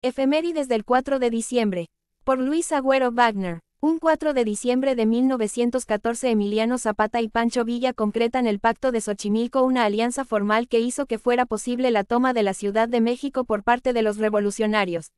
Efemérides del 4 de diciembre. Por Luis Agüero Wagner. Un 4 de diciembre de 1914 Emiliano Zapata y Pancho Villa concretan el Pacto de Xochimilco, una alianza formal que hizo que fuera posible la toma de la Ciudad de México por parte de los revolucionarios.